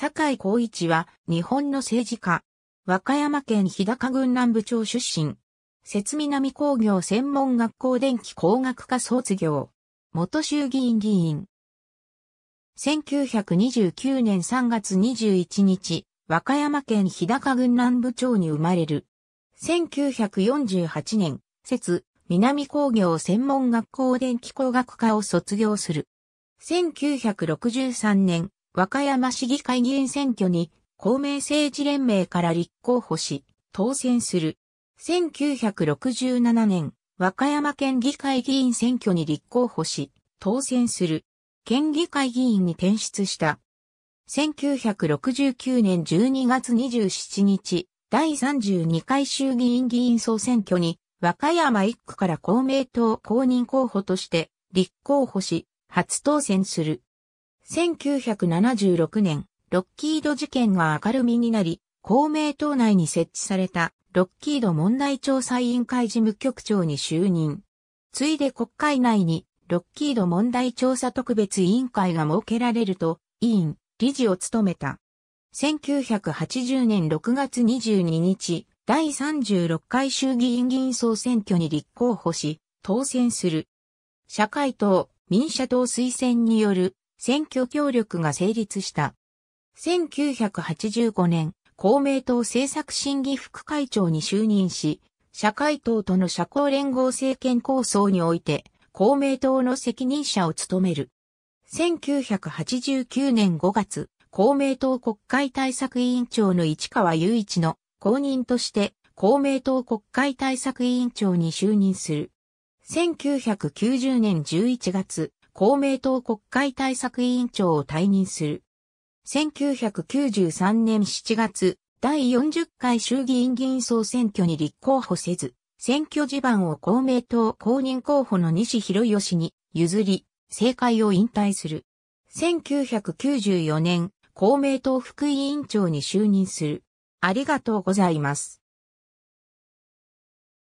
坂井光一は日本の政治家。和歌山県日高郡南部町出身。節南工業専門学校電気工学科卒業。元衆議院議員。1929年3月21日、和歌山県日高郡南部町に生まれる。1948年、節、南工業専門学校電気工学科を卒業する。1963年、和歌山市議会議員選挙に公明政治連盟から立候補し、当選する。1967年、和歌山県議会議員選挙に立候補し、当選する。県議会議員に転出した。1969年12月27日、第32回衆議院議員総選挙に、和歌山1区から公明党公認候補として立候補し、初当選する。1976年、ロッキード事件が明るみになり、公明党内に設置されたロッキード問題調査委員会事務局長に就任。ついで国会内にロッキード問題調査特別委員会が設けられると、委員、理事を務めた。1980年6月22日、第36回衆議院議員総選挙に立候補し、当選する。社会党、民社党推薦による選挙協力が成立した。1985年、公明党政策審議副会長に就任し、社会党との社交連合政権構想において、公明党の責任者を務める。1989年5月、公明党国会対策委員長の市川雄一の後任として公明党国会対策委員長に就任する。1990年11月、公明党国会対策委員長を退任する。1993年7月、第40回衆議院議員総選挙に立候補せず、選挙地盤を公明党公認候補の西博義に譲り、政界を引退する。1994年、公明党副委員長に就任する。ありがとうございます。